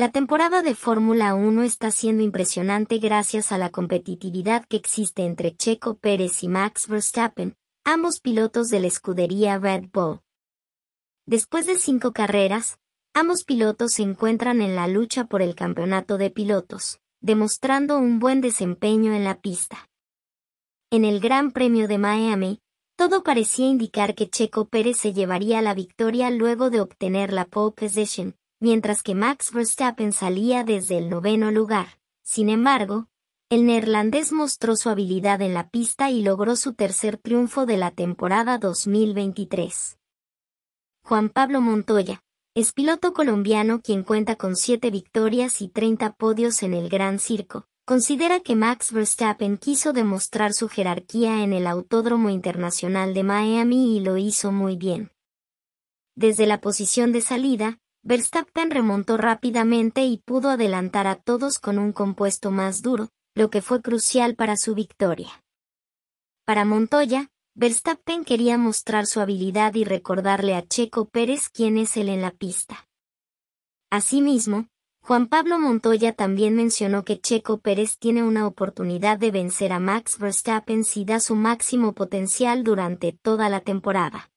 La temporada de Fórmula 1 está siendo impresionante gracias a la competitividad que existe entre Checo Pérez y Max Verstappen, ambos pilotos de la escudería Red Bull. Después de cinco carreras, ambos pilotos se encuentran en la lucha por el campeonato de pilotos, demostrando un buen desempeño en la pista. En el Gran Premio de Miami, todo parecía indicar que Checo Pérez se llevaría la victoria luego de obtener la pole position, mientras que Max Verstappen salía desde el noveno lugar. Sin embargo, el neerlandés mostró su habilidad en la pista y logró su tercer triunfo de la temporada 2023. Juan Pablo Montoya, es piloto colombiano quien cuenta con siete victorias y 30 podios en el Gran Circo. Considera que Max Verstappen quiso demostrar su jerarquía en el Autódromo Internacional de Miami y lo hizo muy bien. Desde la posición de salida, Verstappen remontó rápidamente y pudo adelantar a todos con un compuesto más duro, lo que fue crucial para su victoria. Para Montoya, Verstappen quería mostrar su habilidad y recordarle a Checo Pérez quién es él en la pista. Asimismo, Juan Pablo Montoya también mencionó que Checo Pérez tiene una oportunidad de vencer a Max Verstappen si da su máximo potencial durante toda la temporada.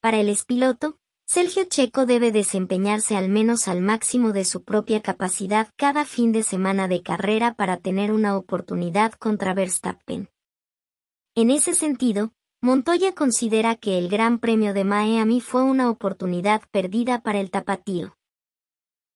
Para el expiloto, Sergio Checo debe desempeñarse al menos al máximo de su propia capacidad cada fin de semana de carrera para tener una oportunidad contra Verstappen. En ese sentido, Montoya considera que el Gran Premio de Miami fue una oportunidad perdida para el tapatío.